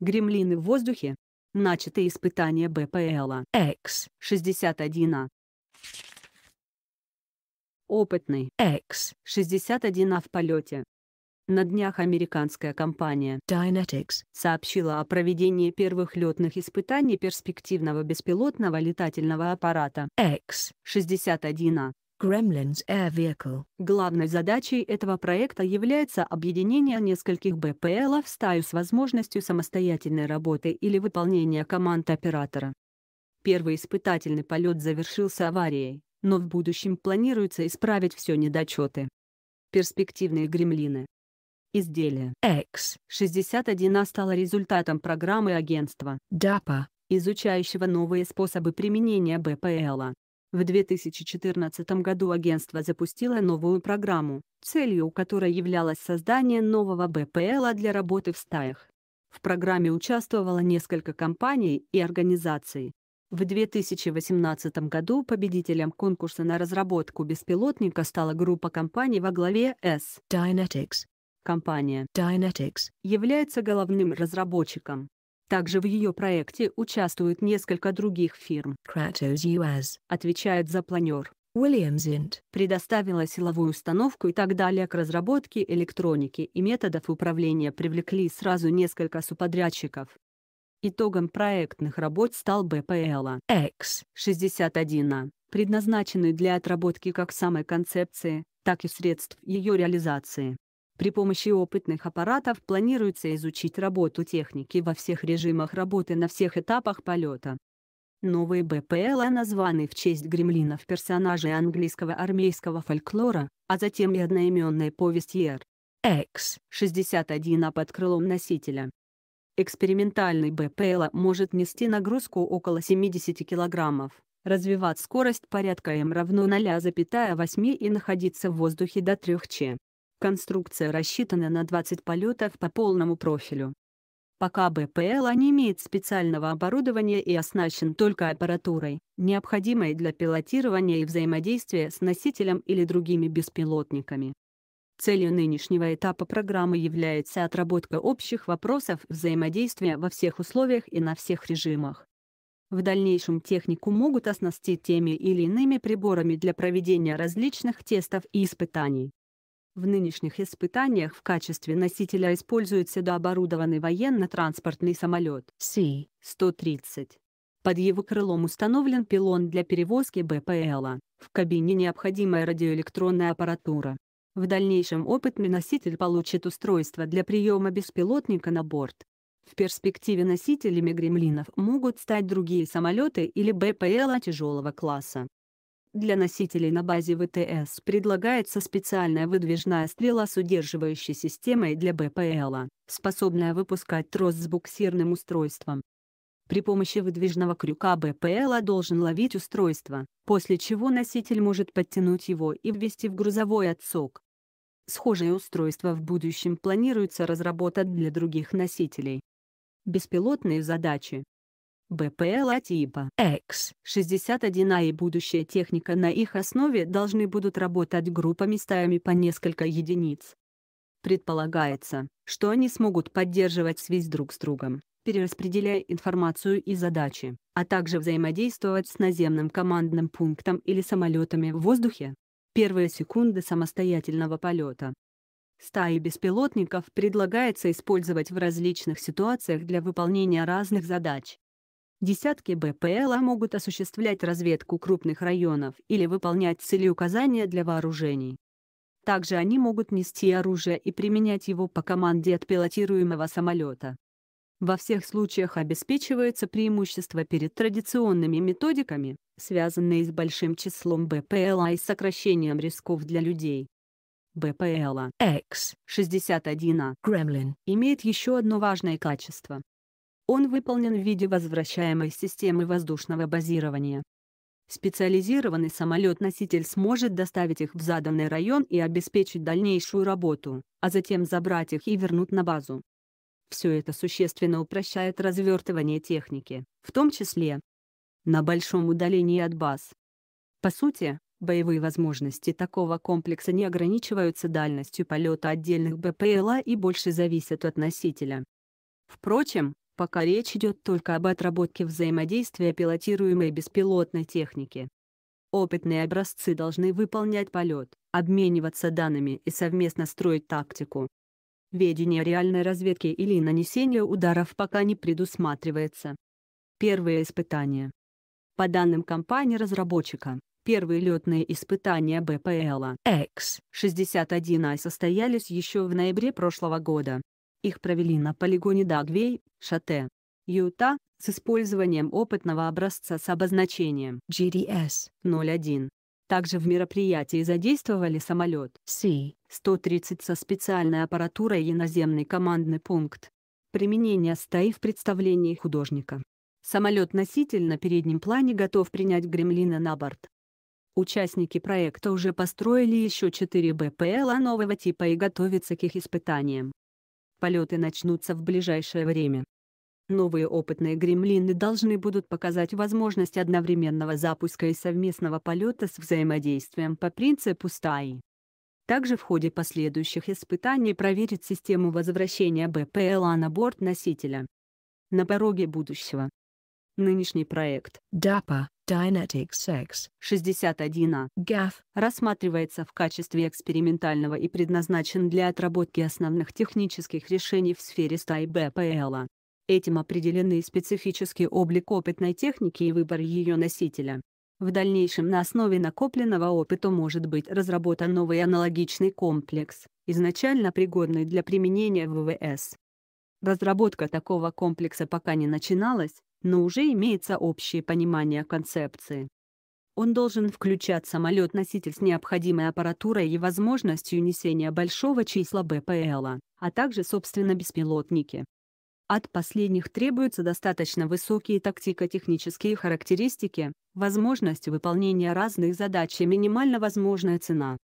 Гремлины в воздухе. Начато испытание БПЛа X61А. Опытный X61А в полете. На днях американская компания Dynetics сообщила о проведении первых летных испытаний перспективного беспилотного летательного аппарата X-61А Gremlins Air Vehicle. Главной задачей этого проекта является объединение нескольких БПЛ в стаю с возможностью самостоятельной работы или выполнения команд оператора. Первый испытательный полет завершился аварией, но в будущем планируется исправить все недочеты. Перспективные гремлины. Изделие x 61 а стало результатом программы агентства DAPA, а а. изучающего новые способы применения БПЛа. В 2014 году агентство запустило новую программу, целью которой являлось создание нового БПЛа для работы в стаях. В программе участвовало несколько компаний и организаций. В 2018 году победителем конкурса на разработку беспилотника стала группа компаний во главе с Dynetics. Компания Dynetics является головным разработчиком. Также в ее проекте участвуют несколько других фирм. Kratos US отвечает за планер. Williams Int предоставила силовую установку и так далее к разработке электроники и методов управления привлекли сразу несколько суподрядчиков. Итогом проектных работ стал БПЛ X61, а, предназначенный для отработки как самой концепции, так и средств ее реализации. При помощи опытных аппаратов планируется изучить работу техники во всех режимах работы на всех этапах полета. Новые БПЛА названы в честь гремлинов персонажей английского армейского фольклора, а затем и одноименной повесть Р. X61 а под крылом носителя. Экспериментальный БПЛА может нести нагрузку около 70 кг, развивать скорость порядка М равно 0,8 и находиться в воздухе до 3 ч. Конструкция рассчитана на 20 полетов по полному профилю. Пока БПЛ не имеет специального оборудования и оснащен только аппаратурой, необходимой для пилотирования и взаимодействия с носителем или другими беспилотниками. Целью нынешнего этапа программы является отработка общих вопросов взаимодействия во всех условиях и на всех режимах. В дальнейшем технику могут оснастить теми или иными приборами для проведения различных тестов и испытаний. В нынешних испытаниях в качестве носителя используется дооборудованный военно-транспортный самолет Си-130. Под его крылом установлен пилон для перевозки БПЛа, в кабине необходимая радиоэлектронная аппаратура. В дальнейшем опытный носитель получит устройство для приема беспилотника на борт. В перспективе носителями гремлинов могут стать другие самолеты или БПЛа тяжелого класса. Для носителей на базе ВТС предлагается специальная выдвижная стрела с удерживающей системой для БПЛа, способная выпускать трос с буксирным устройством. При помощи выдвижного крюка БПЛа должен ловить устройство, после чего носитель может подтянуть его и ввести в грузовой отсек. Схожее устройство в будущем планируется разработать для других носителей. Беспилотные задачи БПЛА типа X61А и будущая техника на их основе должны будут работать группами стаями по несколько единиц. Предполагается, что они смогут поддерживать связь друг с другом, перераспределяя информацию и задачи, а также взаимодействовать с наземным командным пунктом или самолетами в воздухе. Первые секунды самостоятельного полета. Стаи беспилотников предлагается использовать в различных ситуациях для выполнения разных задач. Десятки БПЛА могут осуществлять разведку крупных районов или выполнять цели указания для вооружений. Также они могут нести оружие и применять его по команде от пилотируемого самолета. Во всех случаях обеспечивается преимущество перед традиционными методиками, связанные с большим числом БПЛА и сокращением рисков для людей. БПЛА X61А Gremlin имеет еще одно важное качество он выполнен в виде возвращаемой системы воздушного базирования. Специализированный самолет-носитель сможет доставить их в заданный район и обеспечить дальнейшую работу, а затем забрать их и вернуть на базу. Все это существенно упрощает развертывание техники, в том числе на большом удалении от баз. По сути, боевые возможности такого комплекса не ограничиваются дальностью полета отдельных БПЛА и больше зависят от носителя. Впрочем, пока речь идет только об отработке взаимодействия пилотируемой беспилотной техники. Опытные образцы должны выполнять полет, обмениваться данными и совместно строить тактику. Ведение реальной разведки или нанесение ударов пока не предусматривается. Первые испытания. По данным компании-разработчика, первые летные испытания БПЛ X-61А а состоялись еще в ноябре прошлого года. Их провели на полигоне Дагвей, Шате, Юта, с использованием опытного образца с обозначением GDS 01. Также в мероприятии задействовали самолет C-130 со специальной аппаратурой и наземный командный пункт. Применение стоит в представлении художника. Самолет-носитель на переднем плане готов принять гремлина на борт. Участники проекта уже построили еще 4 БПЛа нового типа и готовятся к их испытаниям полеты начнутся в ближайшее время. Новые опытные гремлины должны будут показать возможность одновременного запуска и совместного полета с взаимодействием по принципу стаи. Также в ходе последующих испытаний проверит систему возвращения БПЛА на борт носителя. На пороге будущего. Нынешний проект ДАПА. Dynetic Sex 61 GAF а. рассматривается в качестве экспериментального и предназначен для отработки основных технических решений в сфере STAI БПЛ. А. Этим определены специфический облик опытной техники и выбор ее носителя. В дальнейшем на основе накопленного опыта может быть разработан новый аналогичный комплекс, изначально пригодный для применения в ВВС. Разработка такого комплекса пока не начиналась, но уже имеется общее понимание концепции. Он должен включать самолет-носитель с необходимой аппаратурой и возможностью несения большого числа БПЛ, а также, собственно, беспилотники. От последних требуются достаточно высокие тактико-технические характеристики, возможность выполнения разных задач и минимально возможная цена.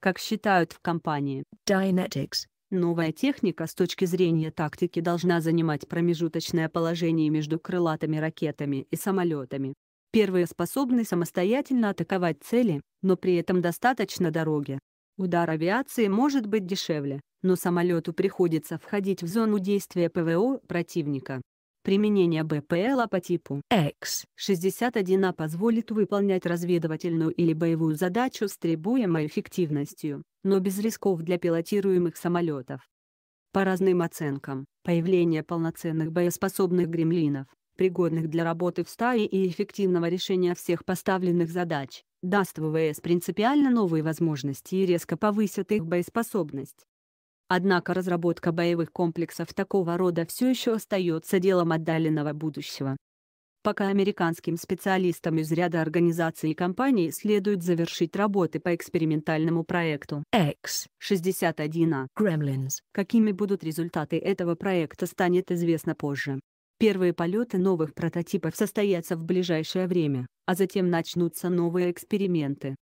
Как считают в компании Dynetics, Новая техника с точки зрения тактики должна занимать промежуточное положение между крылатыми ракетами и самолетами. Первые способны самостоятельно атаковать цели, но при этом достаточно дороги. Удар авиации может быть дешевле, но самолету приходится входить в зону действия ПВО противника. Применение БПЛА по типу X-61А позволит выполнять разведывательную или боевую задачу с требуемой эффективностью но без рисков для пилотируемых самолетов. По разным оценкам, появление полноценных боеспособных гремлинов, пригодных для работы в стае и эффективного решения всех поставленных задач, даст ВВС принципиально новые возможности и резко повысит их боеспособность. Однако разработка боевых комплексов такого рода все еще остается делом отдаленного будущего. Пока американским специалистам из ряда организаций и компаний следует завершить работы по экспериментальному проекту X61A а Gremlins. Какими будут результаты этого проекта станет известно позже. Первые полеты новых прототипов состоятся в ближайшее время, а затем начнутся новые эксперименты.